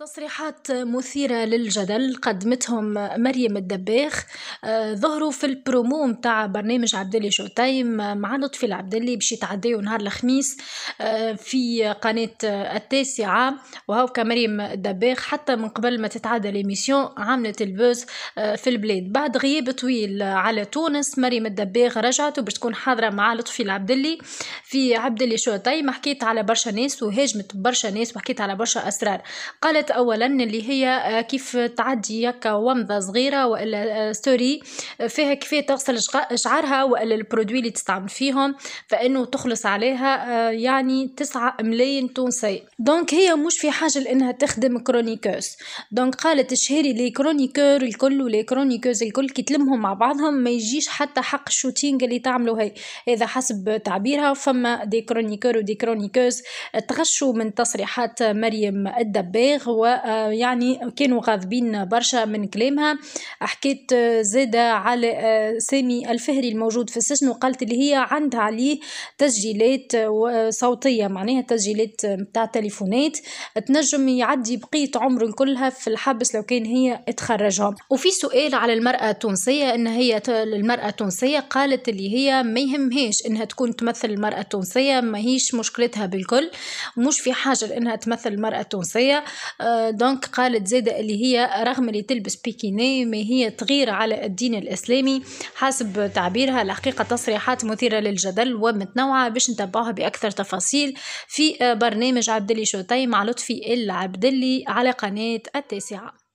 تصريحات مثيرة للجدل قدمتهم مريم الدباخ آه، ظهروا في البرومو متاع برنامج عبدالي شوتيم آه، مع لطفي العبدالي باش يتعداو نهار الخميس آه، في قناة التاسعة وهوكا مريم الدباخ حتى من قبل ما تتعدى ليميسيون عملت البوز في البلاد بعد غياب طويل على تونس مريم الدباخ رجعت وباش تكون حاضرة مع لطفي العبدالي في عبدالي شوتيم حكيت على برشا ناس وهاجمت برشا ناس وحكيت على برشا أسرار قالت الفيديوهات اولا اللي هي آه، كيف تعدي هكا ومضه صغيره والا ستوري آه، آه، فيها كيف تغسل شعرها والا البرودوي اللي تستعمل فيهم فانه تخلص عليها يعني تسعة ملايين تونسي دونك هي مش في حاجه لانها تخدم كرونيكوس دونك قالت الشهيري لي كرونيكور الكل ولي كرونيكوز الكل كي تلمهم مع بعضهم ما يجيش حتى حق الشوتينغ اللي تعملوا هي اذا حسب تعبيرها فما دي كرونيكور ودي كرونيكوز تغشوا من تصريحات مريم الدباغ هو آه، يعني كانوا غاضبين برشا من كلامها حكيت آه، زادة على آه، سامي الفهري الموجود في السجن وقالت اللي هي عندها عليه تسجيلات صوتية معناها تسجيلات متاع تليفونات تنجم يعدي بقية عمره كلها في الحبس لو كان هي تخرجها وفي سؤال على المرأة التونسية ان هي المرأة التونسية قالت اللي هي ما يهمهاش انها تكون تمثل المرأة التونسية ما هيش مشكلتها بالكل مش في حاجة لانها تمثل المرأة التونسية آه، دونك قالت زادة اللي هي رغم اللي تلبس بيكيني ما هي تغير على الدين الإسلامي حسب تعبيرها الحقيقة تصريحات مثيرة للجدل ومتنوعة باش نتبعها بأكثر تفاصيل في آه، برنامج عبدلي شوتي مع لطفي العبدلي على قناة التاسعة